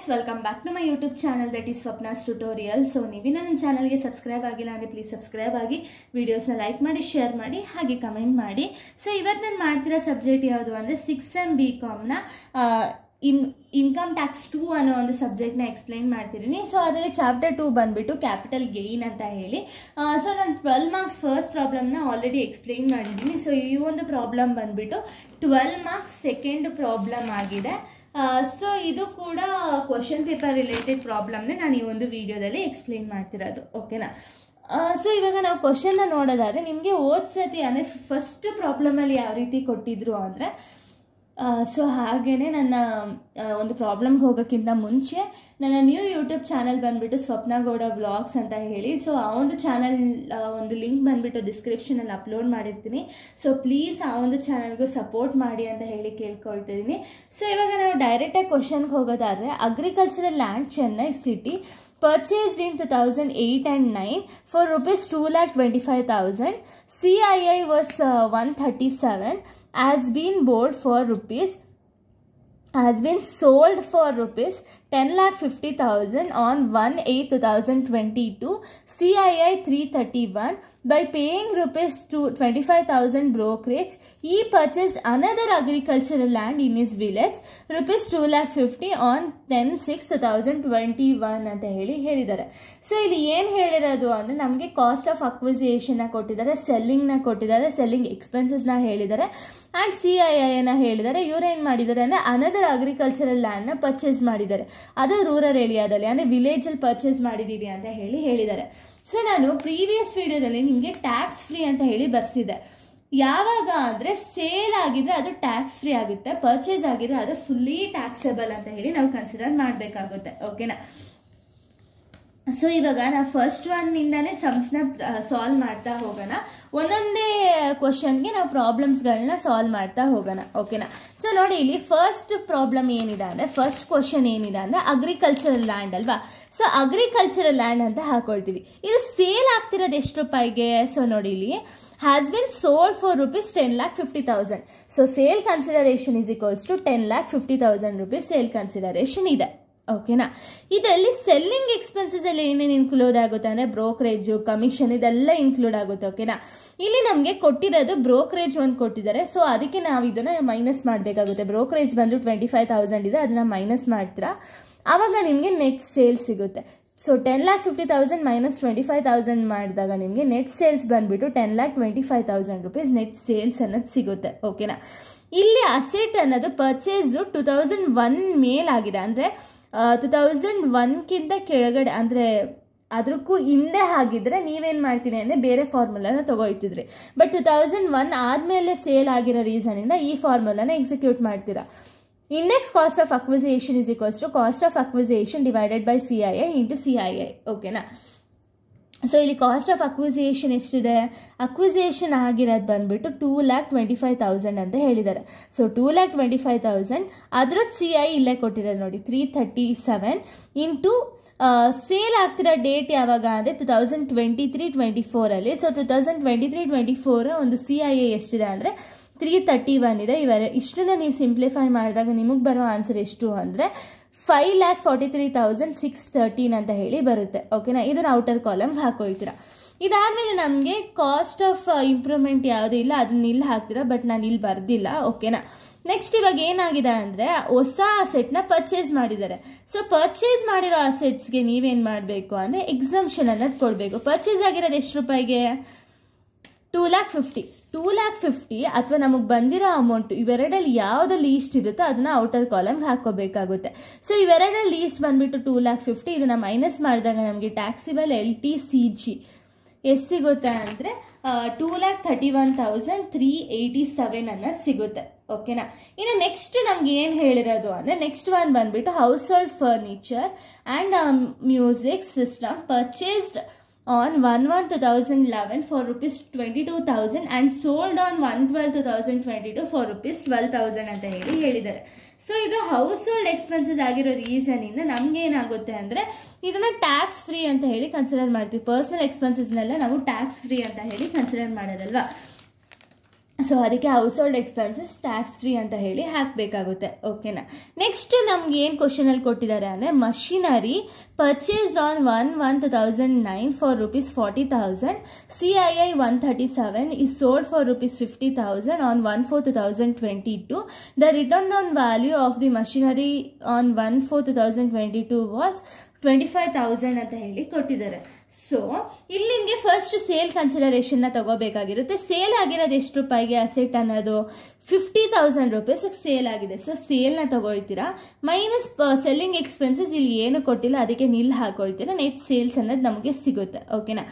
S welcome back to my YouTube channel that is Swapna's tutorial so ನೀವಿನ ನನ್ನ ಚಾನಲ್ಗೆ subscribe ಆಗಿಲ್ಲ ಅಂದರೆ ಪ್ಲೀಸ್ ಸಬ್ಸ್ಕ್ರೈಬ್ ಆಗಿ ವೀಡಿಯೋಸ್ನ ಲೈಕ್ ಮಾಡಿ ಶೇರ್ ಮಾಡಿ ಹಾಗೆ ಕಮೆಂಟ್ ಮಾಡಿ ಸೊ ಇವತ್ತು ನಾನು ಮಾಡ್ತಿರೋ ಸಬ್ಜೆಕ್ಟ್ ಯಾವುದು ಅಂದರೆ ಸಿಕ್ಸ್ ಎಮ್ ಬಿ ಕಾಮ್ನ ಇನ್ ಇನ್ಕಮ್ ಟ್ಯಾಕ್ಸ್ ಟೂ ಅನ್ನೋ ಒಂದು ಸಬ್ಜೆಕ್ಟ್ನ ಎಕ್ಸ್ಪ್ಲೈನ್ ಮಾಡ್ತಿದ್ದೀನಿ ಸೊ ಅದರಲ್ಲಿ ಚಾಪ್ಟರ್ ಟು ಬಂದುಬಿಟ್ಟು ಕ್ಯಾಪಿಟಲ್ ಗೇನ್ ಅಂತ ಹೇಳಿ ಸೊ ನಾನು ಟ್ವೆಲ್ ಮಾರ್ಕ್ಸ್ ಫಸ್ಟ್ ಪ್ರಾಬ್ಲಮ್ನ ಆಲ್ರೆಡಿ ಎಕ್ಸ್ಪ್ಲೈನ್ ಮಾಡಿದ್ದೀನಿ ಸೊ ಈ ಒಂದು ಪ್ರಾಬ್ಲಮ್ ಬಂದುಬಿಟ್ಟು ಟ್ವೆಲ್ ಮಾರ್ಕ್ಸ್ ಸೆಕೆಂಡ್ ಪ್ರಾಬ್ಲಮ್ ಆಗಿದೆ ಸೊ ಇದು ಕೂಡ ಕ್ವಶನ್ ಪೇಪರ್ ರಿಲೇಟೆಡ್ ಪ್ರಾಬ್ಲಮ್ನೇ ನಾನು ಈ ಒಂದು ವಿಡಿಯೋದಲ್ಲಿ ಎಕ್ಸ್ಪ್ಲೇನ್ ಮಾಡ್ತಿರೋದು ಓಕೆನಾ ಸೊ ಇವಾಗ ನಾವು ಕ್ವಶನ್ನ ನೋಡೋದಾದರೆ ನಿಮಗೆ ಓದ್ಸತಿ ಅಂದರೆ ಫಸ್ಟ್ ಪ್ರಾಬ್ಲಮಲ್ಲಿ ಯಾವ ರೀತಿ ಕೊಟ್ಟಿದ್ರು ಅಂದರೆ ಸೊ ಹಾಗೇ ನನ್ನ ಒಂದು ಪ್ರಾಬ್ಲಮ್ಗೆ ಹೋಗೋಕ್ಕಿಂತ ಮುಂಚೆ ನನ್ನ ನ್ಯೂ ಯೂಟ್ಯೂಬ್ ಚಾನಲ್ ಬಂದುಬಿಟ್ಟು ಸ್ವಪ್ನಗೌಡ ವ್ಲಾಗ್ಸ್ ಅಂತ ಹೇಳಿ ಸೊ ಆ ಒಂದು ಚಾನಲ್ ಒಂದು ಲಿಂಕ್ ಬಂದುಬಿಟ್ಟು ಡಿಸ್ಕ್ರಿಪ್ಷನಲ್ಲಿ ಅಪ್ಲೋಡ್ ಮಾಡಿರ್ತೀನಿ ಸೊ ಪ್ಲೀಸ್ ಆ ಒಂದು ಚಾನಲ್ಗೂ ಸಪೋರ್ಟ್ ಮಾಡಿ ಅಂತ ಹೇಳಿ ಕೇಳ್ಕೊಳ್ತಿದ್ದೀನಿ ಸೊ ಇವಾಗ ನಾವು ಡೈರೆಕ್ಟಾಗಿ ಕ್ವಶನ್ಗೆ ಹೋಗೋದಾದರೆ agricultural land Chennai city purchased in two thousand eight and nine for rupees two lakh twenty five thousand C I I was one thirty seven has been bought for rupees has been sold for rupees ten lakh fifty thousand on one eight two thousand twenty two C I I three thirty one by paying rupees two twenty five thousand brokerage he purchase another agricultural land in his village rupees two lakh fifty on ten six two thousand twenty one ಅಂತ ಹೇಳಿ ಹೇಳಿದ್ದಾರೆ so ಇಲ್ಲಿ ಏನು ಹೇಳಿರೋದು ಅಂದರೆ ನಮಗೆ cost of ಅಕ್ವಿಸಿಯೇಷನ್ನ ಕೊಟ್ಟಿದ್ದಾರೆ ಸೆಲ್ಲಿಂಗ್ನ ಕೊಟ್ಟಿದ್ದಾರೆ ಸೆಲ್ಲಿಂಗ್ ಎಕ್ಸ್ಪೆನ್ಸಸ್ನ ಹೇಳಿದ್ದಾರೆ ಆ್ಯಂಡ್ ಸಿ ಐ ಐ ಐನ ಹೇಳಿದ್ದಾರೆ ಇವ್ರು ಏನು ಮಾಡಿದ್ದಾರೆ ಅಂದರೆ ಅನದರ್ ಅಗ್ರಿಕಲ್ಚರಲ್ ಲ್ಯಾಂಡ್ನ ಪರ್ಚೇಸ್ ಮಾಡಿದ್ದಾರೆ ಅದು ರೂರಲ್ ಏರಿಯಾದಲ್ಲಿ ಅಂದರೆ ವಿಲೇಜಲ್ಲಿ ಪರ್ಚೇಸ್ ಮಾಡಿದ್ದೀವಿ ಅಂತ ಹೇಳಿ ಹೇಳಿದ್ದಾರೆ ಸೊ ನಾನು ಪ್ರೀವಿಯಸ್ ವಿಡಿಯೋದಲ್ಲಿ ನಿಮಗೆ ಟ್ಯಾಕ್ಸ್ ಫ್ರೀ ಅಂತ ಹೇಳಿ ಬರ್ಸಿದ್ದೆ ಯಾವಾಗ ಅಂದರೆ ಸೇಲ್ ಆಗಿದ್ರೆ ಅದು ಟ್ಯಾಕ್ಸ್ ಫ್ರೀ ಆಗುತ್ತೆ ಪರ್ಚೇಸ್ ಆಗಿದ್ರೆ ಅದು ಫುಲ್ಲಿ ಟ್ಯಾಕ್ಸೆಬಲ್ ಅಂತ ಹೇಳಿ ನಾವು ಕನ್ಸಿಡರ್ ಮಾಡಬೇಕಾಗುತ್ತೆ ಓಕೆನಾ ಸೊ ಇವಾಗ ನಾವು ಫಸ್ಟ್ ಒನ್ನಿಂದಾನೇ ಸಮ್ಸ್ನ ಸಾಲ್ವ್ ಮಾಡ್ತಾ ಹೋಗೋಣ ಒಂದೊಂದೇ ಕ್ವಶನ್ಗೆ ನಾವು ಪ್ರಾಬ್ಲಮ್ಸ್ಗಳನ್ನ ಸಾಲ್ವ್ ಮಾಡ್ತಾ ಹೋಗೋಣ ಓಕೆನಾ ಸೊ ನೋಡಿ ಇಲ್ಲಿ ಫಸ್ಟ್ ಪ್ರಾಬ್ಲಮ್ ಏನಿದೆ ಅಂದರೆ ಫಸ್ಟ್ ಕ್ವಶನ್ ಏನಿದೆ ಅಂದರೆ ಅಗ್ರಿಕಲ್ಚರಲ್ ಲ್ಯಾಂಡ್ ಅಲ್ವಾ ಸೊ ಅಗ್ರಿಕಲ್ಚರಲ್ ಲ್ಯಾಂಡ್ ಅಂತ ಹಾಕೊಳ್ತೀವಿ ಇದು ಸೇಲ್ ಆಗ್ತಿರೋದು ಎಷ್ಟು ರೂಪಾಯಿಗೆ ಸೊ ನೋಡಿ ಇಲ್ಲಿ has been sold for rupees ten lakh fifty thousand so sale consideration is equals to ten lakh fifty thousand rupees sale consideration ಇದೆ ಓಕೆನಾ ಇದರಲ್ಲಿ ಸೆಲ್ಲಿಂಗ್ ಅಲ್ಲಿ ಏನೇನು ಇನ್ಕ್ಲೂಡ್ ಆಗುತ್ತೆ ಅಂದರೆ ಬ್ರೋಕರೇಜು ಕಮಿಷನ್ ಇದೆಲ್ಲ ಇನ್ಕ್ಲೂಡ್ ಆಗುತ್ತೆ ಓಕೆನಾ ಇಲ್ಲಿ ನಮಗೆ ಕೊಟ್ಟಿರೋದು ಬ್ರೋಕರೇಜ್ ಒಂದು ಕೊಟ್ಟಿದ್ದಾರೆ ಸೊ ಅದಕ್ಕೆ ನಾವು ಇದನ್ನು ಮೈನಸ್ ಮಾಡಬೇಕಾಗುತ್ತೆ ಬ್ರೋಕರೇಜ್ ಬಂದು ಟ್ವೆಂಟಿ ಫೈವ್ ತೌಸಂಡ್ ಇದೆ ಅದನ್ನು ಮೈನಸ್ ಮಾಡ್ತೀರಾ ಆವಾಗ ನಿಮಗೆ ನೆಟ್ ಸೇಲ್ಸ್ ಸಿಗುತ್ತೆ so ten lakh fifty thousand minus twenty five thousand ಮಾಡಿದಾಗ ನಿಮಗೆ ನೆಟ್ ಸೇಲ್ಸ್ ಬಂದುಬಿಟ್ಟು ten lakh twenty five thousand rupees net sales ಅನ್ನೋದು ಸಿಗುತ್ತೆ ಓಕೆನಾ ಇಲ್ಲಿ ಅಸೆಟ್ ಅನ್ನೋದು ಪರ್ಚೇಸು ಟೂ ತೌಸಂಡ್ ಒನ್ ಮೇಲಾಗಿದೆ ಆಗಿದೆ ಅಂದರೆ ಟು ತೌಸಂಡ್ ಒನ್ಗಿಂತ ಕೆಳಗಡೆ ಅಂದರೆ ಅದಕ್ಕೂ ಹಿಂದೆ ಆಗಿದ್ದರೆ ನೀವೇನು ಮಾಡ್ತೀನಿ ಅಂದರೆ ಬೇರೆ ಫಾರ್ಮುಲಾನ ತೊಗೊಳ್ತಿದ್ರಿ ಬಟ್ ಟು ತೌಸಂಡ್ ಒನ್ ಆದಮೇಲೆ ಸೇಲ್ ಆಗಿರೋ ರೀಸನಿಂದ ಈ ಫಾರ್ಮುಲಾನ ಎಕ್ಸಿಕ್ಯೂಟ್ ಮಾಡ್ತೀರಾ index cost of acquisition is equals to cost of acquisition divided by C I I into C I I ಓಕೆನಾ ಸೊ ಇಲ್ಲಿ ಕಾಸ್ಟ್ ಆಫ್ ಅಕ್ವಿಸಿಯೇಷನ್ ಎಷ್ಟಿದೆ ಅಕ್ವಿಸಿಯೇಷನ್ ಆಗಿರೋದು ಬಂದುಬಿಟ್ಟು two lakh twenty five thousand ಅಂತ ಹೇಳಿದ್ದಾರೆ so two lakh twenty five thousand ಅದ್ರದ್ದು C I ಇಲ್ಲೇ ಕೊಟ್ಟಿದ್ದಾರೆ ನೋಡಿ three thirty seven into sale ಆಗ್ತಿರೋ ಡೇಟ್ ಯಾವಾಗ ಅಂದರೆ two thousand twenty three twenty ಫೋರಲ್ಲಿ so two thousand twenty three twenty four ಒಂದು ಸಿ ಐ ಎ ಎಷ್ಟಿದೆ ಅಂದರೆ ತ್ರೀ ತರ್ಟಿ ಒನ್ ಇದೆ ಇವರ ಇಷ್ಟನ್ನ ನೀವು ಸಿಂಪ್ಲಿಫೈ ಮಾಡಿದಾಗ ನಿಮಗೆ ಬರೋ ಆನ್ಸರ್ ಎಷ್ಟು ಅಂದರೆ five lakh forty three thousand six thirteen ಅಂತ ಹೇಳಿ ಬರುತ್ತೆ ಓಕೆನಾ ಇದನ್ನು ಔಟರ್ ಕಾಲಮ್ಗೆ ಹಾಕೊಳ್ತೀರಾ ಇದಾದಮೇಲೆ ನಮಗೆ ಕಾಸ್ಟ್ ಆಫ್ ಇಂಪ್ರೂವ್ಮೆಂಟ್ uh, ಯಾವುದೂ ಇಲ್ಲ ಅದನ್ನ ಇಲ್ಲಿ ಹಾಕ್ತೀರಾ ಬಟ್ ನಾನು ಇಲ್ಲಿ ಬರ್ದಿಲ್ಲ ಓಕೆನಾ ನೆಕ್ಸ್ಟ್ ಇವಾಗ ಏನಾಗಿದೆ ಅಂದರೆ ಹೊಸ ಅಸೆಟ್ನ ಪರ್ಚೇಸ್ ಮಾಡಿದ್ದಾರೆ ಸೊ ಪರ್ಚೇಸ್ ಮಾಡಿರೋ ಅಸೆಟ್ಸ್ಗೆ ನೀವೇನು ಮಾಡಬೇಕು ಅಂದರೆ ಎಕ್ಸಾಮ್ಷನ್ ಅನ್ನೋದು ಕೊಡಬೇಕು ಪರ್ಚೇಸ್ ಆಗಿರೋದು ಎಷ್ಟು ರೂಪಾಯಿಗೆ two lakh fifty two lakh fifty ಅಥವಾ ನಮಗೆ ಬಂದಿರೋ ಅಮೌಂಟು ಇವೆರಡಲ್ಲಿ ಯಾವ್ದು ಲೀಸ್ಟ್ ಇರುತ್ತೋ ಅದನ್ನು ಔಟರ್ ಕಾಲಮ್ಗೆ ಹಾಕೋಬೇಕಾಗುತ್ತೆ ಸೊ ಇವೆರಡಲ್ಲಿ ಲೀಸ್ಟ್ ಬಂದುಬಿಟ್ಟು ಟೂ ಲ್ಯಾಕ್ ಫಿಫ್ಟಿ ಇದನ್ನು ಮೈನಸ್ ಮಾಡಿದಾಗ ನಮಗೆ taxable L T C G S ಸಿಗುತ್ತೆ ಅಂದರೆ two lakh thirty one thousand three eighty seven ಅನ್ನೋದು ಸಿಗುತ್ತೆ ಓಕೆನಾ ಇನ್ನು ನೆಕ್ಸ್ಟ್ ನಮ್ಗೆ ಏನು ಹೇಳಿರೋದು ಅಂದರೆ ನೆಕ್ಸ್ಟ್ ಒನ್ ಬಂದುಬಿಟ್ಟು household furniture and music system purchased on 1 1 2011 for rupees 22000 and sold on 1 12 2022 for rupees 12000 ಅಂತ ಹೇಳಿ ಹೇಳಿದ್ದಾರೆ ಸೊ ಇದು ಹೌಸ್ ಹೋಲ್ಡ್ ಎಕ್ಸ್ಪೆನ್ಸಸ್ ಆಗಿರೋ ರೀಸನ್ ಇಂದ ನಮ್ಗೆ ಏನಾಗುತ್ತೆ ಅಂದ್ರೆ ಇದನ್ನ ಟ್ಯಾಕ್ಸ್ ಫ್ರೀ ಅಂತ ಹೇಳಿ ಕನ್ಸಿಡರ್ ಮಾಡ್ತೀವಿ ಪರ್ಸನಲ್ ಎಕ್ಸ್ಪೆನ್ಸಸ್ನೆಲ್ಲ ನಾವು ಟ್ಯಾಕ್ಸ್ ಫ್ರೀ ಅಂತ ಹೇಳಿ ಕನ್ಸಿಡರ್ ಮಾಡೋದಲ್ವಾ ಸೊ ಅದಕ್ಕೆ household expenses tax free ಅಂತ ಹೇಳಿ ಹಾಕಬೇಕಾಗುತ್ತೆ ಓಕೆನಾ ನೆಕ್ಸ್ಟ್ ನಮ್ಗೆ ಏನು ಕ್ವಶನಲ್ಲಿ ಕೊಟ್ಟಿದ್ದಾರೆ ಅಂದರೆ machinery purchased on one one two thousand nine for rupees forty thousand C I I one thirty seven ಈ sold for rupees fifty thousand on one four two thousand twenty two the return on value of the machinery on one four two thousand twenty two was twenty five thousand ಅಂತ ಹೇಳಿ ಕೊಟ್ಟಿದ್ದಾರೆ so ಇಲ್ಲಿ ನಿಮಗೆ first sale ಕನ್ಸಿಡರೇಷನ್ನ ತಗೋಬೇಕಾಗಿರುತ್ತೆ sale ಆಗಿರೋದು ಎಷ್ಟು ರೂಪಾಯಿಗೆ ಅಸೆಟ್ ಅನ್ನೋದು ಫಿಫ್ಟಿ ತೌಸಂಡ್ ರುಪೀಸ್ ಸೇಲ್ ಆಗಿದೆ ಸೊ ಸೇಲ್ನ ತೊಗೊಳ್ತೀರಾ ಮೈನಸ್ ಸೆಲ್ಲಿಂಗ್ ಎಕ್ಸ್ಪೆನ್ಸಸ್ ಇಲ್ಲಿ ಏನು ಕೊಟ್ಟಿಲ್ಲ ಅದಕ್ಕೆ ನಿಲ್ ಹಾಕೊಳ್ತೀರಾ ನೆಟ್ ಸೇಲ್ಸ್ ಅನ್ನೋದು ನಮಗೆ ಸಿಗುತ್ತೆ ಓಕೆನಾ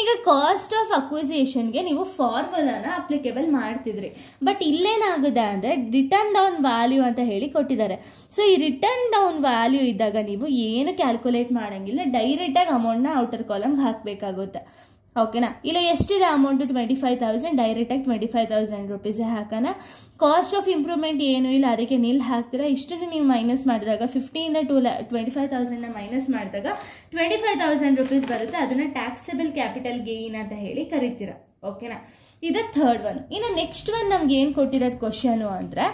ಈಗ ಕಾಸ್ಟ್ ಆಫ್ ಅಕ್ವಿಸೇಷನ್ಗೆ ನೀವು ಫಾರ್ಮುಲಾನ ಅಪ್ಲಿಕೇಬಲ್ ಮಾಡ್ತಿದ್ರಿ ಬಟ್ ಇಲ್ಲೇನಾಗುದ ಅಂದರೆ ರಿಟರ್ನ್ ಡೌನ್ ವ್ಯಾಲ್ಯೂ ಅಂತ ಹೇಳಿ ಕೊಟ್ಟಿದ್ದಾರೆ ಸೊ ಈ ರಿಟರ್ನ್ ಡೌನ್ ವ್ಯಾಲ್ಯೂ ಇದ್ದಾಗ ನೀವು ಏನು ಕ್ಯಾಲ್ಕುಲೇಟ್ ಮಾಡೋಂಗಿಲ್ಲ ಡೈರೆಕ್ಟಾಗಿ ಅಮೌಂಟ್ನ ಔಟರ್ ಕಾಲಮ್ಗೆ ಹಾಕಬೇಕಾಗುತ್ತೆ ಓಕೆನಾ ಇಲ್ಲ ಎಷ್ಟಿದೆ ಅಮೌಂಟು ಟ್ವೆಂಟಿ ಫೈವ್ ತೌಸಂಡ್ ಡೈರೆಕ್ಟಾಗಿ ಟ್ವೆಂಟಿ ಫೈವ್ ತೌಸಂಡ್ ರುಪೀಸೇ ಹಾಕೋಣ ಕಾಸ್ಟ್ ಆಫ್ ಇಂಪ್ರೂವ್ಮೆಂಟ್ ಏನೂ ಇಲ್ಲ ಅದಕ್ಕೆ ನಿಲ್ ಹಾಕ್ತೀರಾ ಇಷ್ಟನ್ನು ನೀವು ಮೈನಸ್ ಮಾಡಿದಾಗ ಫಿಫ್ಟೀನಿಂದ ಟು ಲ ಟ್ವೆಂಟಿ ಫೈವ್ ತೌಸಂಡ್ನ ಮೈನಸ್ ಮಾಡಿದಾಗ ಟ್ವೆಂಟಿ ಫೈವ್ ತೌಸಂಡ್ ರುಪೀಸ್ ಬರುತ್ತೆ ಅದನ್ನು ಟ್ಯಾಕ್ಸೆಬಲ್ ಕ್ಯಾಪಿಟಲ್ ಗೇನ್ ಅಂತ ಹೇಳಿ ಕರಿತೀರಾ ಓಕೆನಾ ಇದು ಥರ್ಡ್ ಒನ್ ಇನ್ನು ನೆಕ್ಸ್ಟ್ ಒನ್ ನಮ್ಗೆ ಏನು ಕೊಟ್ಟಿರೋದು ಕ್ವಶನು ಅಂದರೆ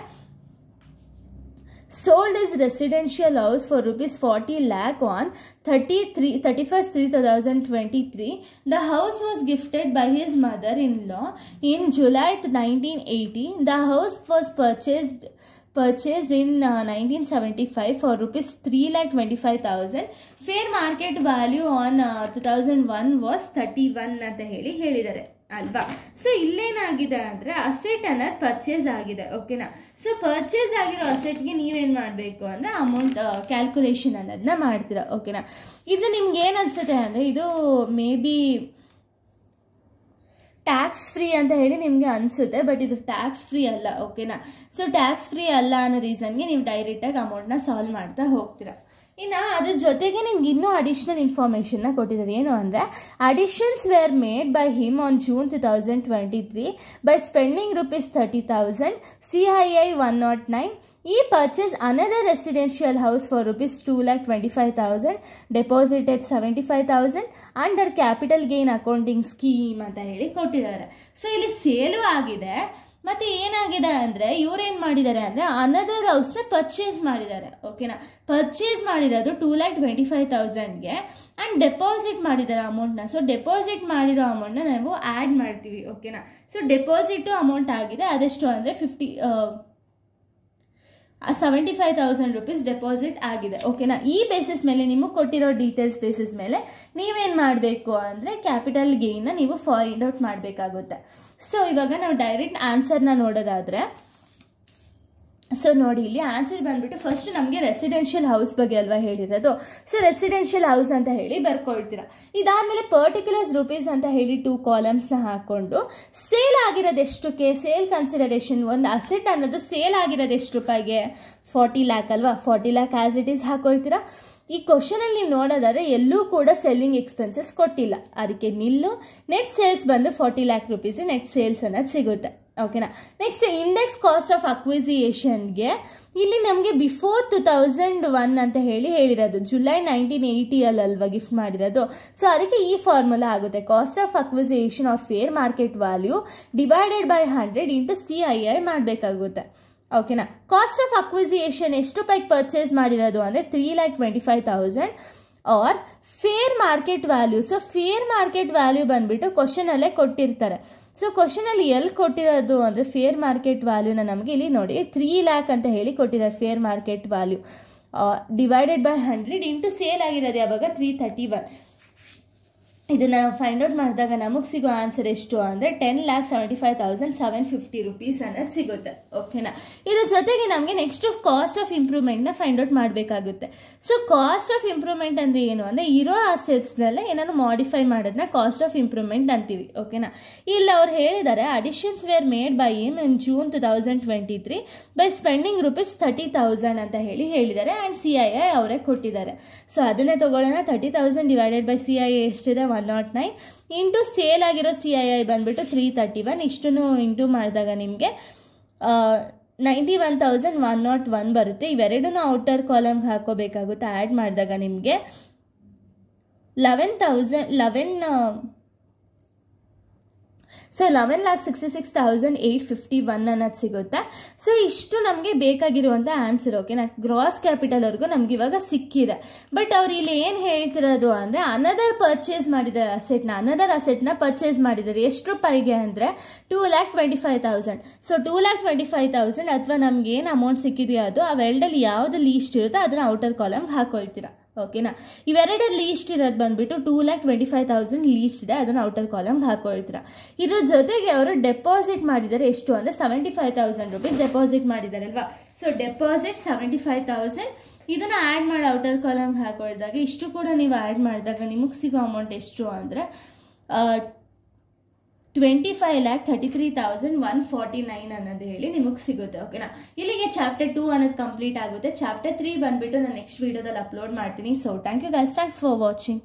sold his residential house for rupees 40 lakh on 33, 31st 2023. The house was gifted by his mother-in-law. In July 1980, the house was purchased purchased in uh, 1975 for rupees 3 lakh 25000 fair market value on uh, 2001 was 31 ಅಂತ ಹೇಳಿ ಹೇಳಿದ್ದಾರೆ ಅಲ್ವಾ so ಇಲ್ಲೇನಾಗಿದೆ ಅಂದರೆ asset ಅನ್ನೋದು purchase ಆಗಿದೆ ಓಕೆನಾ so purchase ಆಗಿರೋ ಅಸೆಟ್ಗೆ ನೀವೇನು ಮಾಡಬೇಕು ಅಂದರೆ ಅಮೌಂಟ್ ಕ್ಯಾಲ್ಕುಲೇಷನ್ ಅನ್ನೋದನ್ನ ಮಾಡ್ತೀರಾ ಓಕೆನಾ ಇದು ನಿಮ್ಗೆ ಏನು ಅನಿಸುತ್ತೆ ಅಂದರೆ ಇದು ಮೇ ಬಿ ಟ್ಯಾಕ್ಸ್ ಫ್ರೀ ಅಂತ ಹೇಳಿ ನಿಮಗೆ ಅನಿಸುತ್ತೆ ಬಟ್ ಇದು ಟ್ಯಾಕ್ಸ್ ಫ್ರೀ ಅಲ್ಲ ಓಕೆನಾ ಸೊ ಟ್ಯಾಕ್ಸ್ ಫ್ರೀ ಅಲ್ಲ ಅನ್ನೋ ರೀಸನ್ಗೆ ನೀವು ಡೈರೆಕ್ಟಾಗಿ ಅಮೌಂಟ್ನ ಸಾಲ್ವ್ ಮಾಡ್ತಾ ಹೋಗ್ತೀರಾ ಇನ್ನು ಅದ್ರ ಜೊತೆಗೆ ನಿಮ್ಗೆ ಇನ್ನೂ ಅಡಿಷನಲ್ ಇನ್ಫಾರ್ಮೇಷನ್ನ ಕೊಟ್ಟಿದ್ದಾರೆ ಏನು ಅಂದರೆ additions were made by him on June two thousand twenty three by spending rupees thirty thousand C I I one not nine ಈ purchase another residential house for rupees two lakh twenty five thousand deposited seventy five thousand under capital gain accounting scheme ಅಂತ ಹೇಳಿ ಕೊಟ್ಟಿದ್ದಾರೆ so ಇಲ್ಲಿ sale ಆಗಿದೆ ಮತ್ತು ಏನಾಗಿದೆ ಅಂದರೆ ಇವ್ರೇನು ಮಾಡಿದ್ದಾರೆ ಅಂದರೆ ಅನದರ್ ಹೌಸ್ನ ಪರ್ಚೇಸ್ ಮಾಡಿದ್ದಾರೆ ಓಕೆನಾ ಪರ್ಚೇಸ್ ಮಾಡಿರೋದು ಟೂ ಲ್ಯಾಕ್ ಟ್ವೆಂಟಿ ಫೈವ್ ತೌಸಂಡ್ಗೆ ಆ್ಯಂಡ್ ಡೆಪಾಸಿಟ್ ಮಾಡಿದ್ದಾರೆ ಅಮೌಂಟ್ನ ಸೊ ಡೆಪಾಸಿಟ್ ಮಾಡಿರೋ ಅಮೌಂಟ್ನ ನಾವು ಆ್ಯಡ್ ಮಾಡ್ತೀವಿ ಓಕೆನಾ ಸೊ ಡೆಪಾಸಿಟು ಅಮೌಂಟ್ ಆಗಿದೆ ಅದೆಷ್ಟು ಅಂದರೆ fifty seventy five thousand rupees deposit ಆಗಿದೆ ಓಕೆನಾ ಈ ಬೇಸಿಸ್ ಮೇಲೆ ನಿಮಗೆ ಕೊಟ್ಟಿರೋ ಡೀಟೇಲ್ಸ್ ಬೇಸಿಸ್ ಮೇಲೆ ನೀವೇನು ಮಾಡಬೇಕು ಅಂದರೆ ಕ್ಯಾಪಿಟಲ್ ಗೇನ್ನ ನೀವು ಫೈಂಡ್ ಔಟ್ ಮಾಡಬೇಕಾಗುತ್ತೆ ಸೊ ಇವಾಗ ನಾವು ಡೈರೆಕ್ಟ್ ಆನ್ಸರ್ನ ನೋಡೋದಾದರೆ ಸೊ ನೋಡಿ ಇಲ್ಲಿ ಆನ್ಸರ್ ಬಂದ್ಬಿಟ್ಟು ಫಸ್ಟ್ ನಮಗೆ ರೆಸಿಡೆನ್ಷಿಯಲ್ ಹೌಸ್ ಬಗ್ಗೆ ಅಲ್ವಾ ಹೇಳಿರೋದು ಸೊ ರೆಸಿಡೆನ್ಷಿಯಲ್ ಹೌಸ್ ಅಂತ ಹೇಳಿ ಬರ್ಕೊಳ್ತೀರಾ ಇದಾದಮೇಲೆ ಪರ್ಟಿಕ್ಯುಲರ್ಸ್ ರುಪೀಸ್ ಅಂತ ಹೇಳಿ ಟೂ ಕಾಲಮ್ಸ್ನ ಹಾಕ್ಕೊಂಡು ಸೇಲ್ ಆಗಿರೋದು ಎಷ್ಟಕ್ಕೆ ಸೇಲ್ ಕನ್ಸಿಡರೇಷನ್ ಒಂದು ಅಸೆಟ್ ಅನ್ನೋದು ಸೇಲ್ ಆಗಿರೋದು ಎಷ್ಟು ರೂಪಾಯಿಗೆ ಫಾರ್ಟಿ ಲ್ಯಾಕ್ ಅಲ್ವಾ forty lakh as it is ಹಾಕೊಳ್ತೀರಾ ಈ ಕ್ವಶನಲ್ಲಿ ನೀವು ನೋಡೋದಾದರೆ ಎಲ್ಲೂ ಕೂಡ ಸೆಲ್ಲಿಂಗ್ ಎಕ್ಸ್ಪೆನ್ಸಸ್ ಕೊಟ್ಟಿಲ್ಲ ಅದಕ್ಕೆ ನಿಲ್ಲು ನೆಟ್ ಸೇಲ್ಸ್ ಬಂದು forty lakh rupees net sales ಅನ್ನೋದು ಸಿಗುತ್ತೆ ಓಕೆನಾ ನೆಕ್ಸ್ಟ್ ಇಂಡೆಕ್ಸ್ ಕಾಸ್ಟ್ ಆಫ್ ಅಕ್ವಿಸಿಯೇಷನ್ಗೆ ಇಲ್ಲಿ ನಮಗೆ ಬಿಫೋರ್ ಟು ತೌಸಂಡ್ ಒನ್ ಅಂತ ಹೇಳಿ ಹೇಳಿರೋದು ಜುಲೈ ನೈನ್ಟೀನ್ ಏಯ್ಟಿಯಲ್ಲಿ ಅಲ್ವಾ ಗಿಫ್ಟ್ ಮಾಡಿರೋದು ಸೊ ಅದಕ್ಕೆ ಈ ಫಾರ್ಮುಲಾ ಆಗುತ್ತೆ cost of acquisition of fair market value divided by hundred into C I I ಮಾಡಬೇಕಾಗುತ್ತೆ ಓಕೆನಾ ಕಾಸ್ಟ್ ಆಫ್ ಅಕ್ವಿಸಿಯೇಷನ್ ಎಷ್ಟು ರೂಪಾಯಿಗೆ ಪರ್ಚೇಸ್ ಮಾಡಿರೋದು ಅಂದರೆ three lakh twenty five thousand or fair market value so fair market value ಬಂದ್ಬಿಟ್ಟು ಅಲ್ಲೇ ಕೊಟ್ಟಿರ್ತಾರೆ ಸೊ ಅಲ್ಲಿ ಎಲ್ಲಿ ಕೊಟ್ಟಿರೋದು ಅಂದರೆ ಫೇರ್ ಮಾರ್ಕೆಟ್ ವ್ಯಾಲ್ಯೂನ ನಮಗೆ ಇಲ್ಲಿ ನೋಡಿ ತ್ರೀ ಲ್ಯಾಕ್ ಅಂತ ಹೇಳಿ ಕೊಟ್ಟಿದ್ದಾರೆ fair market value divided by hundred into sale ಆಗಿರೋದು ಯಾವಾಗ ತ್ರೀ ಥರ್ಟಿ ಒನ್ ಇದನ್ನು ಫೈಂಡ್ ಔಟ್ ಮಾಡಿದಾಗ ನಮಗೆ ಸಿಗೋ ಆನ್ಸರ್ ಎಷ್ಟು ಅಂದರೆ ten lakh seventy five thousand seven fifty rupees ಅನ್ನೋದು ಸಿಗುತ್ತೆ ಓಕೆನಾ ಇದ್ರ ಜೊತೆಗೆ ನಮಗೆ ನೆಕ್ಸ್ಟ್ ಕಾಸ್ಟ್ ಆಫ್ ಇಂಪ್ರೂವ್ಮೆಂಟ್ನ ಫೈಂಡ್ ಔಟ್ ಮಾಡಬೇಕಾಗುತ್ತೆ ಸೊ ಕಾಸ್ಟ್ ಆಫ್ ಇಂಪ್ರೂವ್ಮೆಂಟ್ ಅಂದರೆ ಏನು ಅಂದರೆ ಇರೋ ಅಸೆಟ್ಸ್ನೆಲ್ಲ ಏನಾದ್ರು ಮಾಡಿಫೈ ಮಾಡೋದನ್ನ ಕಾಸ್ಟ್ ಆಫ್ ಇಂಪ್ರೂವ್ಮೆಂಟ್ ಅಂತೀವಿ ಓಕೆನಾ ಇಲ್ಲಿ ಅವ್ರು ಹೇಳಿದ್ದಾರೆ additions were made by him in June two thousand twenty three by spending rupees thirty thousand ಅಂತ ಹೇಳಿ ಹೇಳಿದ್ದಾರೆ ಆ್ಯಂಡ್ ಸಿ ಐ ಐ ಅವರೇ ಕೊಟ್ಟಿದ್ದಾರೆ ಸೊ ಅದನ್ನೇ ತೊಗೊಳ್ಳೋಣ thirty thousand divided by C I ಎಷ್ಟಿದೆ one not nine into sale ಆಗಿರೋ C I I ಬಂದ್ಬಿಟ್ಟು ತ್ರೀ ತರ್ಟಿ ಒನ್ ಇಷ್ಟು ಇಂಟು ಮಾಡಿದಾಗ ನಿಮಗೆ ninety one thousand one not one ಬರುತ್ತೆ ಇವೆರಡೂ ಔಟರ್ ಕಾಲಮ್ಗೆ ಹಾಕೋಬೇಕಾಗುತ್ತೆ ಆ್ಯಡ್ ಮಾಡಿದಾಗ ನಿಮಗೆ eleven thousand eleven so eleven lakh sixty six thousand eight fifty one ಅನ್ನೋದು ಸಿಗುತ್ತೆ ಸೊ ಇಷ್ಟು ನಮಗೆ ಬೇಕಾಗಿರುವಂಥ ಆನ್ಸರ್ ಓಕೆ ನಾ ಗ್ರಾಸ್ ಕ್ಯಾಪಿಟಲ್ವರೆಗೂ ನಮ್ಗೆ ಇವಾಗ ಸಿಕ್ಕಿದೆ ಬಟ್ ಅವ್ರು ಇಲ್ಲಿ ಏನು ಹೇಳ್ತಿರೋದು ಅಂದರೆ ಅನದರ್ ಪರ್ಚೇಸ್ ಮಾಡಿದ್ದಾರೆ ಅಸೆಟ್ನ ಅನದರ್ ಅಸೆಟ್ನ ಪರ್ಚೇಸ್ ಮಾಡಿದ್ದಾರೆ ಎಷ್ಟು ರೂಪಾಯಿಗೆ ಅಂದರೆ two lakh twenty five thousand so two lakh twenty five thousand ಅಥವಾ ನಮ್ಗೆ ಏನು ಅಮೌಂಟ್ ಸಿಕ್ಕಿದೆಯೋ ಅದು ಆ ವೆಲ್ಡಲ್ಲಿ ಯಾವುದು ಲೀಸ್ಟ್ ಇರುತ್ತೋ ಅದನ್ನ ಔಟರ್ ಕಾಲಮ್ಗೆ ಹಾಕೊಳ್ತೀರಾ ಓಕೆನಾ ಇವೆರಡರ ಲೀಸ್ಟ್ ಇರೋದು ಬಂದುಬಿಟ್ಟು two lakh twenty five thousand least ಇದೆ ಅದನ್ನು ಔಟರ್ ಕಾಲಮ್ಗೆ ಹಾಕೊಳ್ತೀರ ಇದ್ರ ಜೊತೆಗೆ ಅವರು ಡೆಪಾಸಿಟ್ ಮಾಡಿದ್ದಾರೆ ಎಷ್ಟು ಅಂದರೆ seventy five thousand rupees deposit ಮಾಡಿದ್ದಾರಲ್ವಾ so deposit seventy five thousand ಇದನ್ನು ಆ್ಯಡ್ ಮಾಡಿ ಔಟರ್ ಕಾಲಮ್ಗೆ ಹಾಕೊಳ್ದಾಗ ಇಷ್ಟು ಕೂಡ ನೀವು ಆ್ಯಡ್ ಮಾಡಿದಾಗ ನಿಮಗೆ ಸಿಗೋ ಅಮೌಂಟ್ ಎಷ್ಟು ಅಂದರೆ twenty five lakh thirty three thousand one forty nine ಅನ್ನೋದು ಹೇಳಿ ನಿಮಗೆ ಸಿಗುತ್ತೆ ಓಕೆನಾ ಇಲ್ಲಿಗೆ ಚಾಪ್ಟರ್ ಟೂ ಅನ್ನೋದು ಕಂಪ್ಲೀಟ್ ಆಗುತ್ತೆ ಚಾಪ್ಟರ್ ತ್ರೀ ಬಂದುಬಿಟ್ಟು ನಾನು ನೆಕ್ಸ್ಟ್ ವೀಡಿಯೋದಲ್ಲಿ ಅಪ್ಲೋಡ್ ಮಾಡ್ತೀನಿ so thank you guys thanks for watching